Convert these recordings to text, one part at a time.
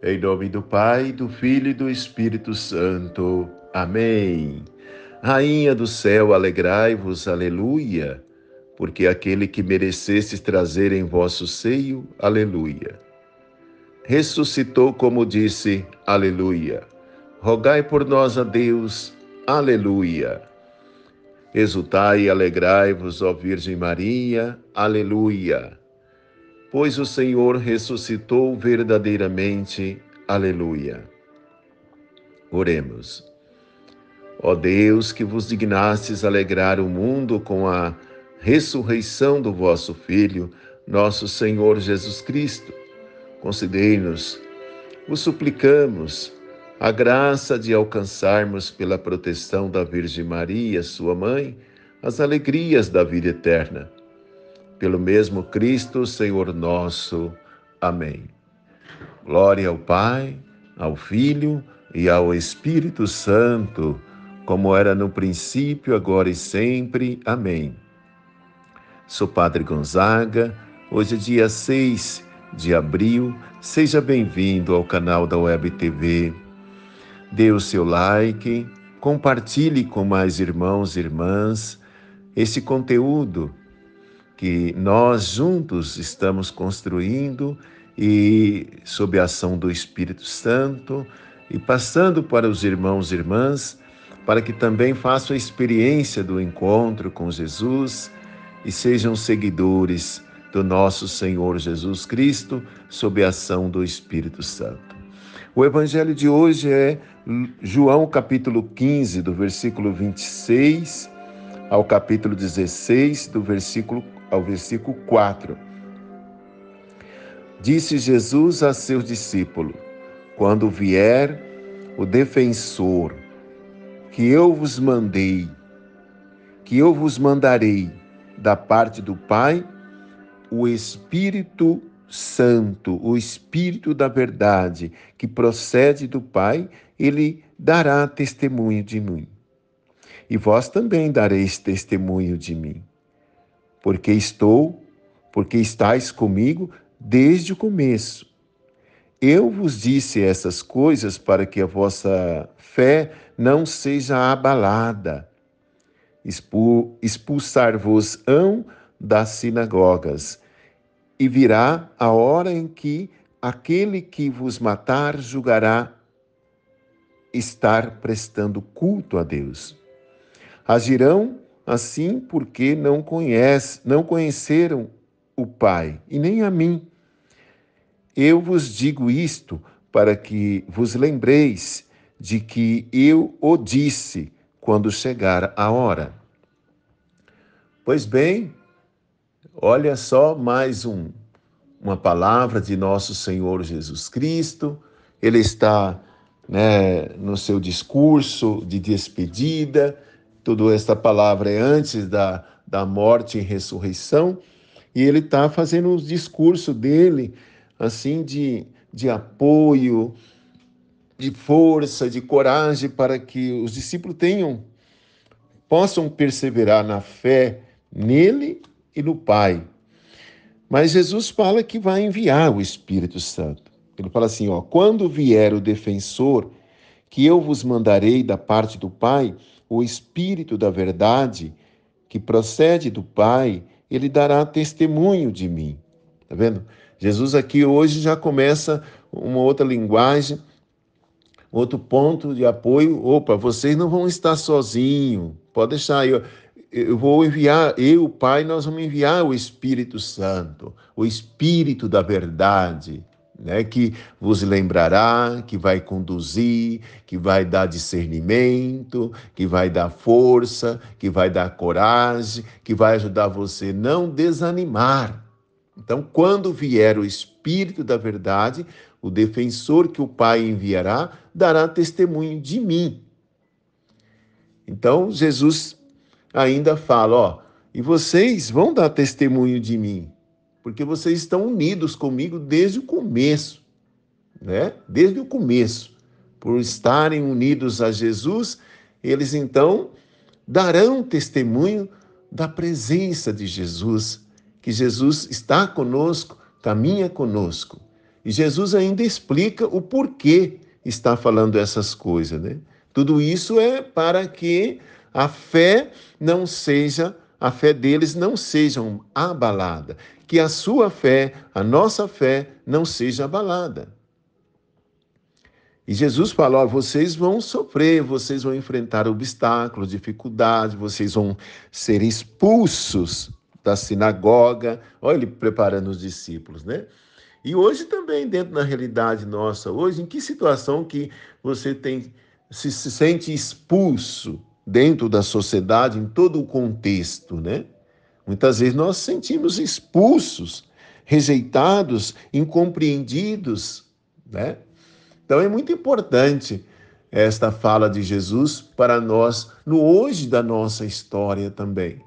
Em nome do Pai, do Filho e do Espírito Santo. Amém. Rainha do céu, alegrai-vos, aleluia, porque aquele que merecestes trazer em vosso seio, aleluia. Ressuscitou como disse, aleluia. Rogai por nós a Deus, aleluia. Exultai e alegrai-vos, ó Virgem Maria, aleluia pois o Senhor ressuscitou verdadeiramente. Aleluia. Oremos. Ó Deus, que vos dignastes alegrar o mundo com a ressurreição do vosso Filho, nosso Senhor Jesus Cristo, concedei-nos, vos suplicamos, a graça de alcançarmos pela proteção da Virgem Maria, sua mãe, as alegrias da vida eterna pelo mesmo Cristo, Senhor nosso. Amém. Glória ao Pai, ao Filho e ao Espírito Santo, como era no princípio, agora e sempre. Amém. Sou Padre Gonzaga, hoje é dia 6 de abril. Seja bem-vindo ao canal da Web TV. Dê o seu like, compartilhe com mais irmãos e irmãs esse conteúdo que nós juntos estamos construindo e sob a ação do Espírito Santo e passando para os irmãos e irmãs, para que também façam a experiência do encontro com Jesus e sejam seguidores do nosso Senhor Jesus Cristo sob a ação do Espírito Santo. O evangelho de hoje é João capítulo 15, do versículo 26 ao capítulo 16, do versículo ao versículo 4. Disse Jesus a seus discípulos: Quando vier o defensor que eu vos mandei, que eu vos mandarei da parte do Pai, o Espírito Santo, o Espírito da Verdade, que procede do Pai, ele dará testemunho de mim. E vós também dareis testemunho de mim, porque estou, porque estais comigo desde o começo. Eu vos disse essas coisas para que a vossa fé não seja abalada. Expulsar-vos-ão das sinagogas, e virá a hora em que aquele que vos matar julgará estar prestando culto a Deus. Agirão assim porque não conhece, não conheceram o Pai e nem a mim. Eu vos digo isto para que vos lembreis de que eu o disse quando chegar a hora. Pois bem, olha só mais um, uma palavra de nosso Senhor Jesus Cristo. Ele está né, no seu discurso de despedida, tudo esta palavra é antes da, da morte e ressurreição, e ele está fazendo um discurso dele, assim, de, de apoio, de força, de coragem, para que os discípulos tenham, possam perseverar na fé nele e no Pai. Mas Jesus fala que vai enviar o Espírito Santo. Ele fala assim, ó, quando vier o defensor que eu vos mandarei da parte do Pai, o Espírito da Verdade, que procede do Pai, ele dará testemunho de mim. Tá vendo? Jesus aqui hoje já começa uma outra linguagem, outro ponto de apoio. Opa, vocês não vão estar sozinhos. Pode deixar eu, eu vou enviar, eu, o Pai, nós vamos enviar o Espírito Santo, o Espírito da verdade né, que vos lembrará, que vai conduzir, que vai dar discernimento, que vai dar força, que vai dar coragem, que vai ajudar você a não desanimar. Então, quando vier o Espírito da Verdade, o defensor que o Pai enviará dará testemunho de mim. Então, Jesus ainda fala: Ó, e vocês vão dar testemunho de mim porque vocês estão unidos comigo desde o começo, né? Desde o começo. Por estarem unidos a Jesus, eles então darão testemunho da presença de Jesus, que Jesus está conosco, caminha conosco. E Jesus ainda explica o porquê está falando essas coisas, né? Tudo isso é para que a fé não seja a fé deles não seja abalada, que a sua fé, a nossa fé, não seja abalada. E Jesus falou: vocês vão sofrer, vocês vão enfrentar obstáculos, dificuldades, vocês vão ser expulsos da sinagoga. Olha ele preparando os discípulos, né? E hoje também, dentro da realidade nossa, hoje, em que situação que você tem se, se sente expulso dentro da sociedade, em todo o contexto, né? Muitas vezes nós sentimos expulsos, rejeitados, incompreendidos, né? Então é muito importante esta fala de Jesus para nós no hoje da nossa história também.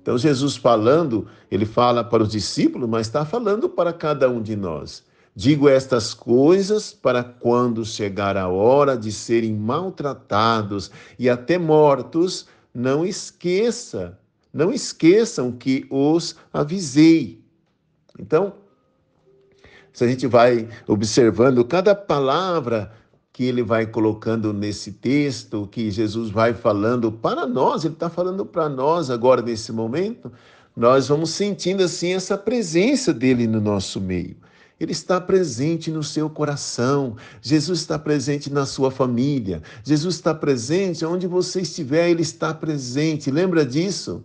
Então Jesus falando, ele fala para os discípulos, mas está falando para cada um de nós. Digo estas coisas para quando chegar a hora de serem maltratados e até mortos, não esqueça, não esqueçam que os avisei. Então, se a gente vai observando cada palavra que ele vai colocando nesse texto, que Jesus vai falando para nós, ele está falando para nós agora nesse momento, nós vamos sentindo assim essa presença dele no nosso meio. Ele está presente no seu coração, Jesus está presente na sua família, Jesus está presente onde você estiver, ele está presente. Lembra disso?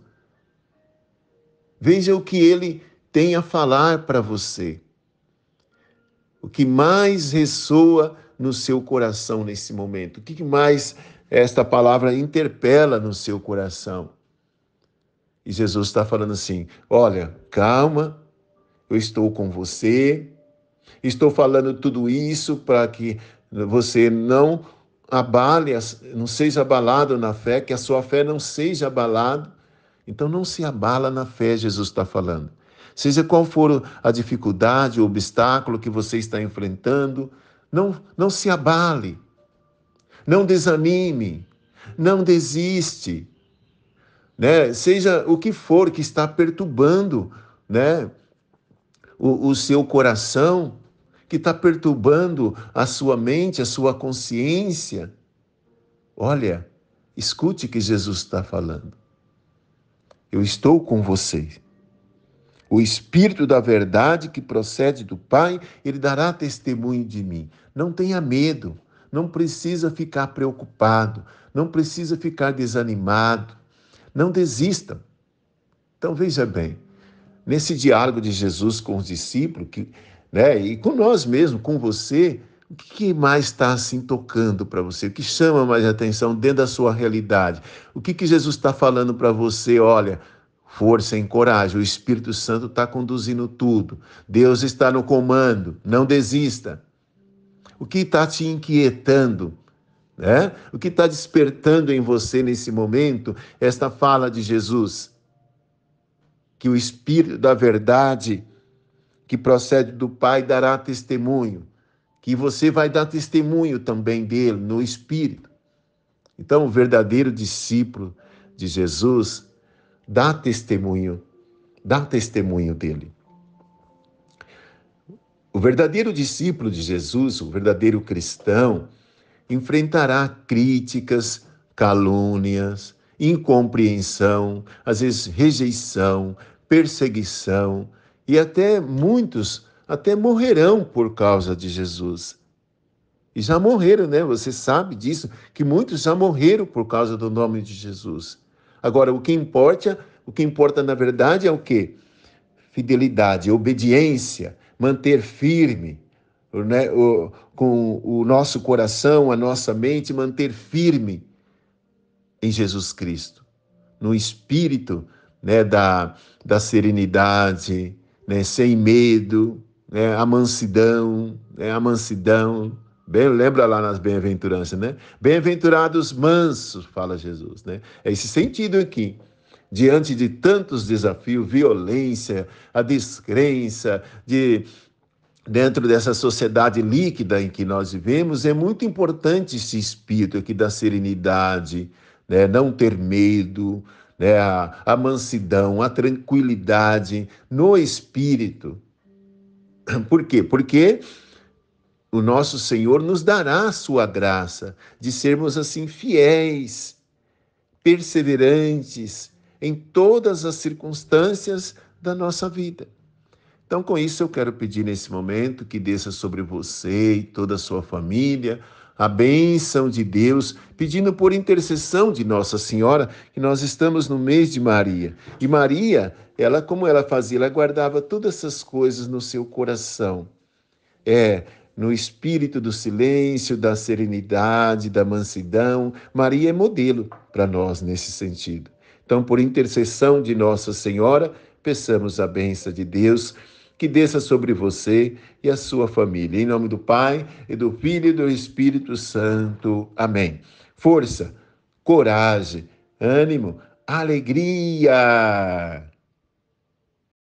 Veja o que ele tem a falar para você. O que mais ressoa no seu coração nesse momento? O que mais esta palavra interpela no seu coração? E Jesus está falando assim: olha, calma, eu estou com você, Estou falando tudo isso para que você não abale, não seja abalado na fé, que a sua fé não seja abalada. Então não se abala na fé, Jesus está falando. Seja qual for a dificuldade, o obstáculo que você está enfrentando, não, não se abale, não desanime, não desiste, né? Seja o que for que está perturbando, né? o, o seu coração, que está perturbando a sua mente, a sua consciência. Olha, escute o que Jesus está falando. Eu estou com vocês. O Espírito da verdade que procede do Pai, ele dará testemunho de mim. Não tenha medo, não precisa ficar preocupado, não precisa ficar desanimado, não desista. Então veja bem, nesse diálogo de Jesus com os discípulos, que, né, e com nós mesmo, com você, o que mais está assim tocando para você? O que chama mais atenção dentro da sua realidade? O que, que Jesus está falando para você? Olha, força, coragem. O Espírito Santo está conduzindo tudo. Deus está no comando. Não desista. O que está te inquietando? Né? O que está despertando em você nesse momento esta fala de Jesus? que o Espírito da Verdade, que procede do Pai, dará testemunho, que você vai dar testemunho também dele no Espírito. Então, o verdadeiro discípulo de Jesus dá testemunho, dá testemunho dele. O verdadeiro discípulo de Jesus, o verdadeiro cristão, enfrentará críticas, calúnias, incompreensão, às vezes rejeição, perseguição e até muitos até morrerão por causa de Jesus. E já morreram, né? Você sabe disso, que muitos já morreram por causa do nome de Jesus. Agora, o que importa, o que importa na verdade é o quê? Fidelidade, obediência, manter firme, né? O, com o nosso coração, a nossa mente, manter firme em Jesus Cristo, no Espírito né, da, da serenidade, né, sem medo, né, a mansidão, né, a mansidão. Bem, lembra lá nas bem-aventuranças, né? Bem-aventurados mansos, fala Jesus, né? É esse sentido aqui. Diante de tantos desafios, violência, a descrença, de dentro dessa sociedade líquida em que nós vivemos, é muito importante esse espírito aqui da serenidade, né? não ter medo, né, a, a mansidão, a tranquilidade no espírito. Por quê? Porque o nosso Senhor nos dará a sua graça de sermos assim fiéis, perseverantes em todas as circunstâncias da nossa vida. Então, com isso, eu quero pedir nesse momento que desça sobre você e toda a sua família a bênção de Deus, pedindo por intercessão de Nossa Senhora, que nós estamos no mês de Maria. E Maria, ela como ela fazia, ela guardava todas essas coisas no seu coração. É, no espírito do silêncio, da serenidade, da mansidão, Maria é modelo para nós nesse sentido. Então, por intercessão de Nossa Senhora, peçamos a bênção de Deus que desça sobre você e a sua família. Em nome do Pai, e do Filho e do Espírito Santo. Amém. Força, coragem, ânimo, alegria.